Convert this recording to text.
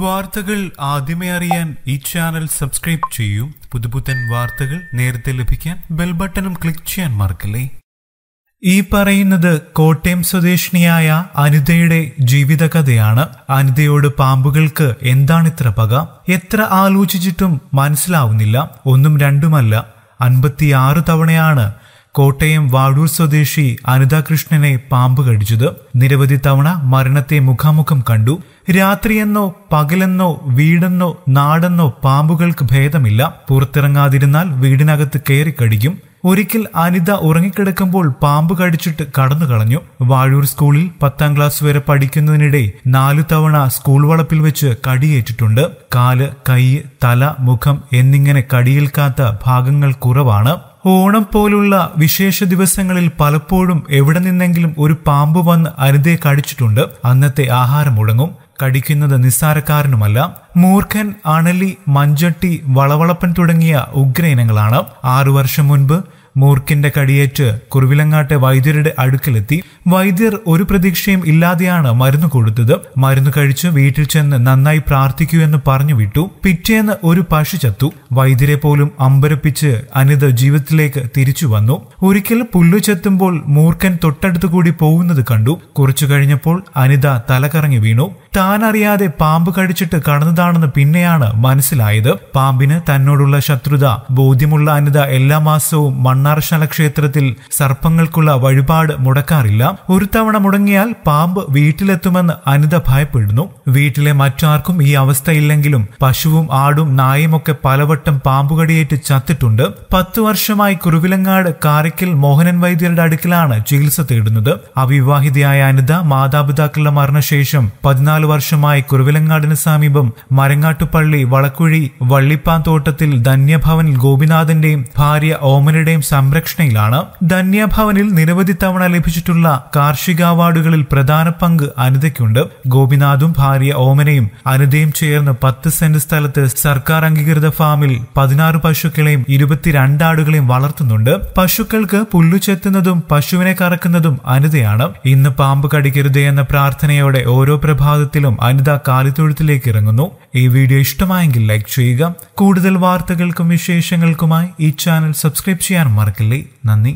വാർത്തകൾ ആദ്യമേ അറിയാൻ ഈ ചാനൽ സബ്സ്ക്രൈബ് ചെയ്യൂ പുതുപുത്തൻ വാർത്തകൾ നേരത്തെ ലഭിക്കാൻ ബെൽ ബട്ടണും ക്ലിക്ക് ചെയ്യാൻ മറക്കല്ലേ ഈ പറയുന്നത് കോട്ടയം സ്വദേശിനിയായ അനിതയുടെ ജീവിതകഥയാണ് അനിതയോട് പാമ്പുകൾക്ക് എന്താണിത്ര പക എത്ര ആലോചിച്ചിട്ടും മനസ്സിലാവുന്നില്ല ഒന്നും രണ്ടുമല്ല അൻപത്തിയാറ് തവണയാണ് കോട്ടയം വാഴൂർ സ്വദേശി അനിതാകൃഷ്ണനെ പാമ്പ് കടിച്ചത് നിരവധി തവണ മരണത്തെ മുഖാമുഖം കണ്ടു രാത്രിയെന്നോ പകലെന്നോ വീടെന്നോ നാടെന്നോ പാമ്പുകൾക്ക് ഭേദമില്ല പുറത്തിറങ്ങാതിരുന്നാൽ വീടിനകത്ത് കയറി കടിക്കും ഒരിക്കൽ അനിത ഉറങ്ങിക്കിടക്കുമ്പോൾ പാമ്പ് കടിച്ചിട്ട് കടന്നു കളഞ്ഞു വാഴൂർ സ്കൂളിൽ പത്താം ക്ലാസ് വരെ പഠിക്കുന്നതിനിടെ നാലു തവണ സ്കൂൾ വളപ്പിൽ വെച്ച് കടിയേറ്റിട്ടുണ്ട് കാല് കൈ തല മുഖം എന്നിങ്ങനെ കടിയേൽക്കാത്ത ഭാഗങ്ങൾ കുറവാണ് ഓണം പോലുള്ള വിശേഷ ദിവസങ്ങളിൽ പലപ്പോഴും എവിടെ നിന്നെങ്കിലും ഒരു പാമ്പ് വന്ന് അരുതേ കടിച്ചിട്ടുണ്ട് അന്നത്തെ ആഹാരം മുടങ്ങും കടിക്കുന്നത് നിസ്സാരക്കാരനുമല്ല മൂർഖൻ അണലി മഞ്ചട്ടി വളവളപ്പൻ തുടങ്ങിയ ഉഗ്ര ഇനങ്ങളാണ് ആറു വർഷം മുൻപ് മൂർക്കിന്റെ കടിയേറ്റ് കുറവിലങ്ങാട്ടെ വൈദ്യരുടെ അടുക്കലെത്തി വൈദ്യർ ഒരു പ്രതീക്ഷയും ഇല്ലാതെയാണ് മരുന്ന് കൊടുത്തത് മരുന്ന് കഴിച്ച് വീട്ടിൽ ചെന്ന് നന്നായി പ്രാർത്ഥിക്കൂ എന്ന് പറഞ്ഞു വിട്ടു പിറ്റേന്ന് ഒരു പശു ചത്തു വൈദ്യരെ പോലും അമ്പരപ്പിച്ച് അനിത ജീവിതത്തിലേക്ക് തിരിച്ചു വന്നു ഒരിക്കൽ പുല്ലു ചെത്തുമ്പോൾ മൂർഖൻ തൊട്ടടുത്തു കൂടി പോകുന്നത് കണ്ടു കുറച്ചു കഴിഞ്ഞപ്പോൾ അനിത തലകറങ്ങി വീണു താനറിയാതെ പാമ്പ് കടിച്ചിട്ട് കടന്നതാണെന്ന് പിന്നെയാണ് മനസ്സിലായത് പാമ്പിന് തന്നോടുള്ള ശത്രുത ബോധ്യമുള്ള അനിത എല്ലാ മാസവും മണ്ണാർശാല ക്ഷേത്രത്തിൽ സർപ്പങ്ങൾക്കുള്ള വഴിപാട് മുടക്കാറില്ല ഒരു തവണ മുടങ്ങിയാൽ പാമ്പ് വീട്ടിലെത്തുമെന്ന് അനിത ഭയപ്പെടുന്നു വീട്ടിലെ മറ്റാർക്കും ഈ അവസ്ഥയില്ലെങ്കിലും പശുവും ആടും നായുമൊക്കെ പലവട്ടം പാമ്പുകടിയേറ്റ് ചത്തിട്ടുണ്ട് പത്തു വർഷമായി കുറുവിലങ്ങാട് കാരയ്ക്കൽ മോഹനൻ വൈദ്യരുടെ അടുക്കിലാണ് ചികിത്സ തേടുന്നത് അവിവാഹിതയായ അനിത മാതാപിതാക്കളുടെ മരണശേഷം പതിനാല് വർഷമായി കുറുവിലങ്ങാടിന് സമീപം മരങ്ങാട്ടുപള്ളി വളക്കുഴി വള്ളിപ്പാൻ തോട്ടത്തിൽ ധന്യഭവനിൽ ഗോപിനാഥന്റെയും ഭാര്യ ഓമനയുടെയും സംരക്ഷണയിലാണ് ധന്യഭവനിൽ നിരവധി തവണ ലഭിച്ചിട്ടുള്ള കാർഷിക അവാർഡുകളിൽ പ്രധാന പങ്ക് അനിതയ്ക്കുണ്ട് ഗോപിനാഥും ഭാര്യ ഓമനയും അനിതയും ചേർന്ന് പത്ത് സെന്റ് സ്ഥലത്ത് സർക്കാർ അംഗീകൃത ഫാമിൽ പതിനാറ് പശുക്കളെയും ഇരുപത്തിരണ്ട് ആടുകളെയും വളർത്തുന്നുണ്ട് പശുക്കൾക്ക് പുല്ലു ചെത്തുന്നതും പശുവിനെ കറക്കുന്നതും അനിതയാണ് ഇന്ന് പാമ്പ് കടിക്കരുതേ എന്ന പ്രാർത്ഥനയോടെ ഓരോ പ്രഭാതത്തിലും അനിത കാലിത്തൊഴുത്തിലേക്ക് ഇറങ്ങുന്നു ഈ വീഡിയോ ഇഷ്ടമായെങ്കിൽ ലൈക്ക് ചെയ്യുക കൂടുതൽ വാർത്തകൾക്കും വിശേഷങ്ങൾക്കുമായി ഈ ചാനൽ സബ്സ്ക്രൈബ് ചെയ്യാൻ മറക്കല്ലേ നന്ദി